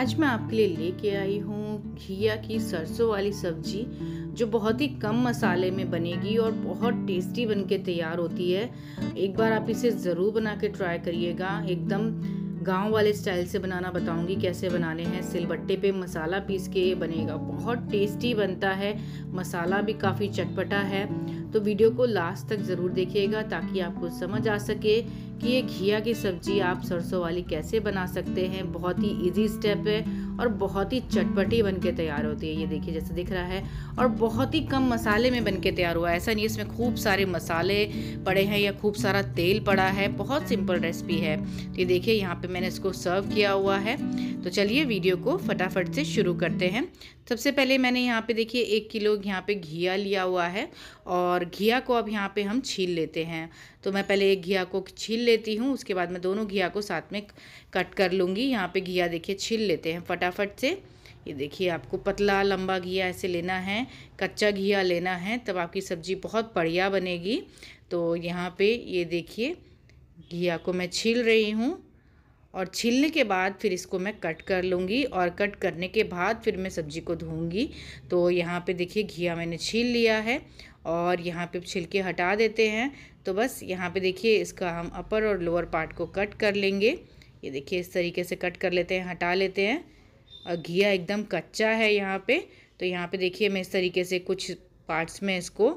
आज मैं आपके लिए लेके आई हूँ घिया की सरसों वाली सब्जी जो बहुत ही कम मसाले में बनेगी और बहुत टेस्टी बन के तैयार होती है एक बार आप इसे ज़रूर बना के ट्राई करिएगा एकदम गांव वाले स्टाइल से बनाना बताऊंगी कैसे बनाने हैं सिलबट्टे पे मसाला पीस के ये बनेगा बहुत टेस्टी बनता है मसाला भी काफ़ी चटपटा है तो वीडियो को लास्ट तक ज़रूर देखिएगा ताकि आपको समझ आ सके कि ये घिया की सब्जी आप सरसों वाली कैसे बना सकते हैं बहुत ही ईजी स्टेप है और बहुत ही चटपटी बन के तैयार होती है ये देखिए जैसे दिख रहा है और बहुत ही कम मसाले में बन के तैयार हुआ है ऐसा नहीं इसमें खूब सारे मसाले पड़े हैं या खूब सारा तेल पड़ा है बहुत सिंपल रेसिपी है तो ये देखिए यहाँ पर मैंने इसको सर्व किया हुआ है तो चलिए वीडियो को फटाफट से शुरू करते हैं सबसे पहले मैंने यहाँ पे देखिए एक किलो यहाँ पे घिया लिया हुआ है और घिया को अब यहाँ पे हम छील लेते हैं तो मैं पहले एक घिया को छील लेती हूँ उसके बाद मैं दोनों घिया को साथ में कट कर लूँगी यहाँ पे घिया देखिए छील लेते हैं फटाफट से ये देखिए आपको पतला लंबा घिया ऐसे लेना है कच्चा घिया लेना है तब आपकी सब्ज़ी बहुत बढ़िया बनेगी तो यहाँ पे ये देखिए घिया को मैं छील रही हूँ और छीलने के बाद फिर इसको मैं कट कर लूँगी और कट करने के बाद फिर मैं सब्ज़ी को धोऊँगी तो यहाँ पे देखिए घिया मैंने छील लिया है और यहाँ पे छिलके हटा देते हैं तो बस यहाँ पे देखिए इसका हम अपर और लोअर पार्ट को कट कर लेंगे ये देखिए इस तरीके से कट कर लेते हैं हटा लेते हैं और घिया एकदम कच्चा है यहाँ पे तो यहाँ पे देखिए मैं इस तरीके से कुछ पार्ट्स में इसको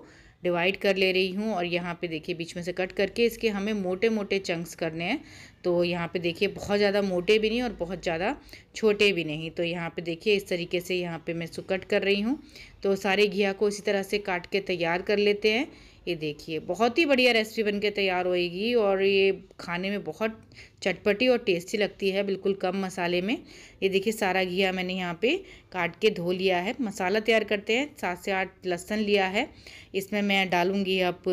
डिवाइड कर ले रही हूँ और यहाँ पे देखिए बीच में से कट करके इसके हमें मोटे मोटे चंक्स करने हैं तो यहाँ पे देखिए बहुत ज़्यादा मोटे भी नहीं और बहुत ज़्यादा छोटे भी नहीं तो यहाँ पे देखिए इस तरीके से यहाँ पे मैं इसको कट कर रही हूँ तो सारे घिया को इसी तरह से काट के तैयार कर लेते हैं ये देखिए बहुत ही बढ़िया रेसिपी बन के तैयार होएगी और ये खाने में बहुत चटपटी और टेस्टी लगती है बिल्कुल कम मसाले में ये देखिए सारा घिया मैंने यहाँ पे काट के धो लिया है मसाला तैयार करते हैं सात से आठ लहसन लिया है इसमें मैं डालूँगी अब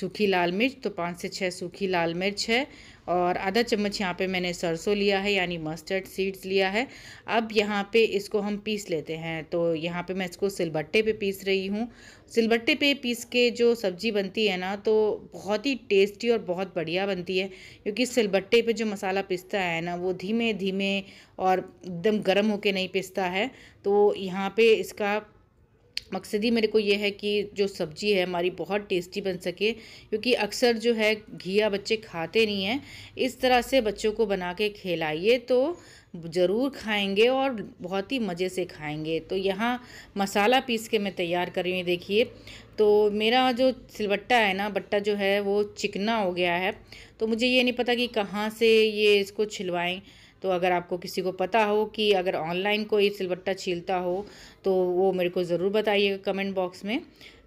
सूखी लाल मिर्च तो पाँच से छः सूखी लाल मिर्च है और आधा चम्मच यहाँ पे मैंने सरसों लिया है यानी मस्टर्ड सीड्स लिया है अब यहाँ पे इसको हम पीस लेते हैं तो यहाँ पे मैं इसको सिलबट्टे पे पीस रही हूँ सिलबट्टे पे पीस के जो सब्ज़ी बनती है ना तो बहुत ही टेस्टी और बहुत बढ़िया बनती है क्योंकि सिलबट्टे पे जो मसाला पिसता है ना वो धीमे धीमे और एकदम गर्म होके नहीं पिसता है तो यहाँ पे इसका मकसद ही मेरे को ये है कि जो सब्ज़ी है हमारी बहुत टेस्टी बन सके क्योंकि अक्सर जो है घिया बच्चे खाते नहीं हैं इस तरह से बच्चों को बना के खिलाइए तो ज़रूर खाएंगे और बहुत ही मज़े से खाएंगे तो यहाँ मसाला पीस के मैं तैयार कर रही हूँ देखिए तो मेरा जो सिलबट्टा है ना बट्टा जो है वो चिकना हो गया है तो मुझे ये नहीं पता कि कहाँ से ये इसको छिलवाएं तो अगर आपको किसी को पता हो कि अगर ऑनलाइन कोई सिलबट्टा छीलता हो तो वो मेरे को ज़रूर बताइएगा कमेंट बॉक्स में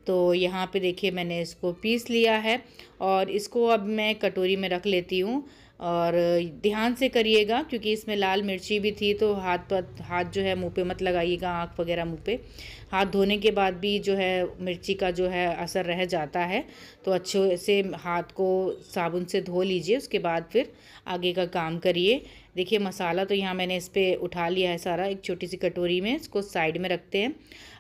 तो यहाँ पे देखिए मैंने इसको पीस लिया है और इसको अब मैं कटोरी में रख लेती हूँ और ध्यान से करिएगा क्योंकि इसमें लाल मिर्ची भी थी तो हाथ पर हाथ जो है मुंह पे मत लगाइएगा आँख वगैरह मुंह पे हाथ धोने के बाद भी जो है मिर्ची का जो है असर रह जाता है तो अच्छे से हाथ को साबुन से धो लीजिए उसके बाद फिर आगे का काम करिए देखिए मसाला तो यहाँ मैंने इस पर उठा लिया है सारा एक छोटी सी कटोरी में इसको साइड में रखते हैं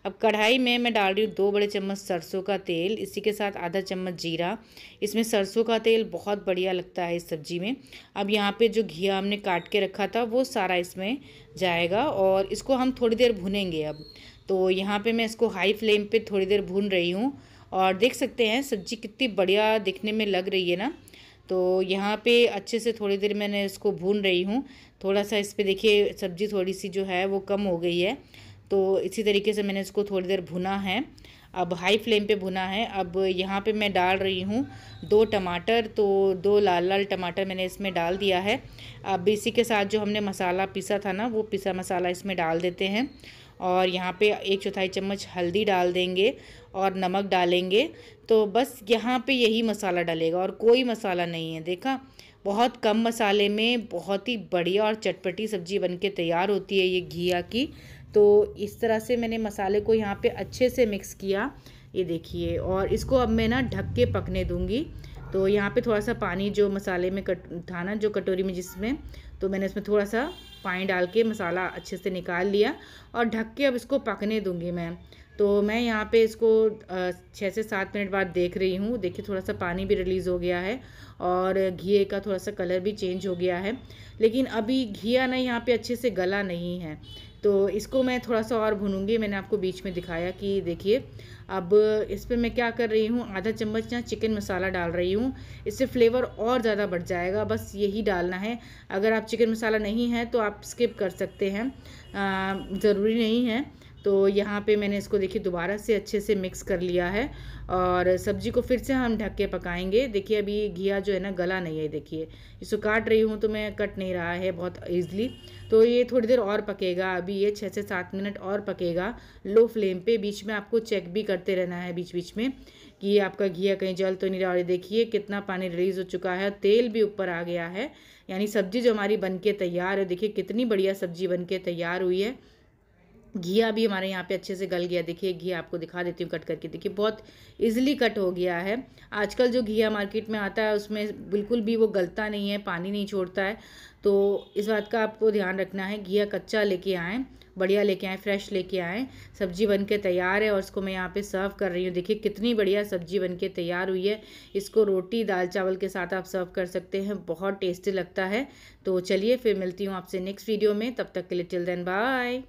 अब कढ़ाई में मैं डाल रही हूँ दो बड़े चम्मच सरसों का तेल इसी के साथ आधा चम्मच जीरा इसमें सरसों का तेल बहुत बढ़िया लगता है इस सब्जी में अब यहाँ पे जो घिया हमने काट के रखा था वो सारा इसमें जाएगा और इसको हम थोड़ी देर भुनेंगे अब तो यहाँ पे मैं इसको हाई फ्लेम पे थोड़ी देर भून रही हूँ और देख सकते हैं सब्ज़ी कितनी बढ़िया दिखने में लग रही है ना तो यहाँ पे अच्छे से थोड़ी देर मैंने इसको भून रही हूँ थोड़ा सा इस पर देखिए सब्ज़ी थोड़ी सी जो है वो कम हो गई है तो इसी तरीके से मैंने इसको थोड़ी देर भुना है अब हाई फ्लेम पे भुना है अब यहाँ पे मैं डाल रही हूँ दो टमाटर तो दो लाल लाल टमाटर मैंने इसमें डाल दिया है अब इसी के साथ जो हमने मसाला पिसा था ना वो पिसा मसाला इसमें डाल देते हैं और यहाँ पे एक चौथाई चम्मच हल्दी डाल देंगे और नमक डालेंगे तो बस यहाँ पे यही मसाला डालेगा और कोई मसाला नहीं है देखा बहुत कम मसाले में बहुत ही बढ़िया और चटपटी सब्जी बनके तैयार होती है ये घिया की तो इस तरह से मैंने मसाले को यहाँ पे अच्छे से मिक्स किया ये देखिए और इसको अब मैं ना ढक के पकने दूँगी तो यहाँ पे थोड़ा सा पानी जो मसाले में कट था ना जो कटोरी में जिसमें तो मैंने इसमें थोड़ा सा पानी डाल के मसाला अच्छे से निकाल लिया और ढक के अब इसको पकने दूँगी मैं तो मैं यहाँ पे इसको छः से सात मिनट बाद देख रही हूँ देखिए थोड़ा सा पानी भी रिलीज़ हो गया है और घी का थोड़ा सा कलर भी चेंज हो गया है लेकिन अभी घिया ना यहाँ पे अच्छे से गला नहीं है तो इसको मैं थोड़ा सा और भूनूंगी मैंने आपको बीच में दिखाया कि देखिए अब इस पर मैं क्या कर रही हूँ आधा चम्मच ना चिकन मसाला डाल रही हूँ इससे फ्लेवर और ज़्यादा बढ़ जाएगा बस यही डालना है अगर आप चिकन मसाला नहीं है तो आप स्किप कर सकते हैं ज़रूरी नहीं है तो यहाँ पे मैंने इसको देखिए दोबारा से अच्छे से मिक्स कर लिया है और सब्जी को फिर से हम ढक के पकाएंगे देखिए अभी घिया जो है ना गला नहीं है देखिए इसको काट रही हूँ तो मैं कट नहीं रहा है बहुत ईजिली तो ये थोड़ी देर और पकेगा अभी ये छः से सात मिनट और पकेगा लो फ्लेम पर बीच में आपको चेक भी करते रहना है बीच बीच में कि आपका घिया कहीं जल तो नहीं रहा और देखिए कितना पानी रिलीज़ हो चुका है तेल भी ऊपर आ गया है यानी सब्जी जो हमारी बनके तैयार है देखिए कितनी बढ़िया सब्जी बनके तैयार हुई है घिया भी हमारे यहाँ पे अच्छे से गल गया देखिए घी आपको दिखा देती हूँ कट करके देखिए बहुत ईजिली कट हो गया है आजकल जो घिया मार्केट में आता है उसमें बिल्कुल भी वो गलता नहीं है पानी नहीं छोड़ता है तो इस बात का आपको ध्यान रखना है घिया कच्चा लेके आएँ बढ़िया लेके आएँ फ्रेश लेके आएँ सब्जी बन के तैयार है और इसको मैं यहाँ पे सर्व कर रही हूँ देखिए कितनी बढ़िया सब्जी बन के तैयार हुई है इसको रोटी दाल चावल के साथ आप सर्व कर सकते हैं बहुत टेस्टी लगता है तो चलिए फिर मिलती हूँ आपसे नेक्स्ट वीडियो में तब तक के लिए टिल देन बाय